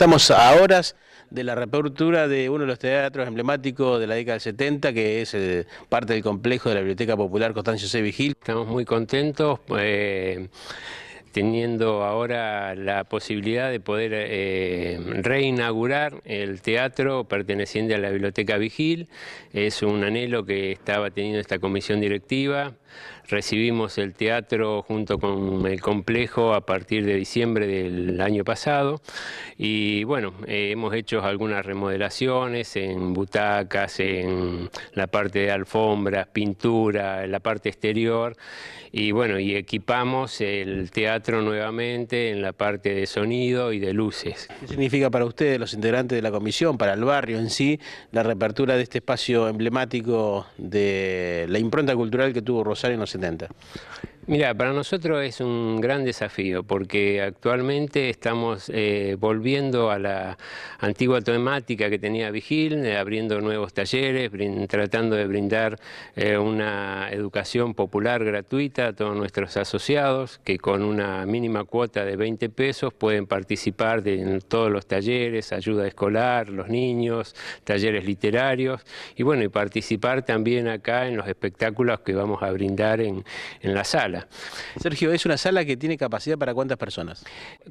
Estamos a horas de la reapertura de uno de los teatros emblemáticos de la década del 70, que es eh, parte del complejo de la Biblioteca Popular Constancio C. Vigil. Estamos muy contentos. Eh, teniendo ahora la posibilidad de poder eh, reinaugurar el teatro perteneciente a la Biblioteca Vigil. Es un anhelo que estaba teniendo esta comisión directiva. Recibimos el teatro junto con el complejo a partir de diciembre del año pasado y bueno, eh, hemos hecho algunas remodelaciones en butacas, en la parte de alfombras, pintura, en la parte exterior y bueno, y equipamos el teatro nuevamente en la parte de sonido y de luces. ¿Qué significa para ustedes, los integrantes de la comisión, para el barrio en sí, la reapertura de este espacio emblemático de la impronta cultural que tuvo Rosario en los 70? Mira, para nosotros es un gran desafío porque actualmente estamos eh, volviendo a la antigua temática que tenía Vigil, eh, abriendo nuevos talleres, tratando de brindar eh, una educación popular gratuita a todos nuestros asociados que con una mínima cuota de 20 pesos pueden participar de en todos los talleres, ayuda escolar, los niños, talleres literarios y bueno, y participar también acá en los espectáculos que vamos a brindar en, en la sala. Sergio, ¿es una sala que tiene capacidad para cuántas personas?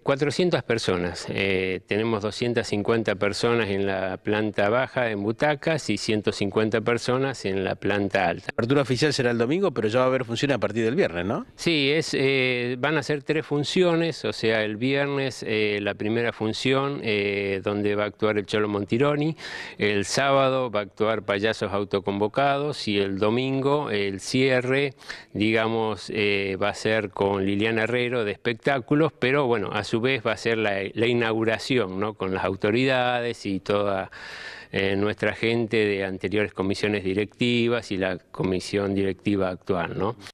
400 personas. Eh, tenemos 250 personas en la planta baja, en butacas, y 150 personas en la planta alta. La apertura oficial será el domingo, pero ya va a haber funciones a partir del viernes, ¿no? Sí, es, eh, van a ser tres funciones, o sea, el viernes eh, la primera función donde va a actuar el Cholo Montironi, el sábado va a actuar payasos autoconvocados y el domingo el cierre, digamos... Eh, va a ser con Liliana Herrero de espectáculos, pero bueno, a su vez va a ser la, inauguración ¿no? con las autoridades y toda eh, nuestra gente de anteriores comisiones directivas y la comisión directiva actual. ¿no?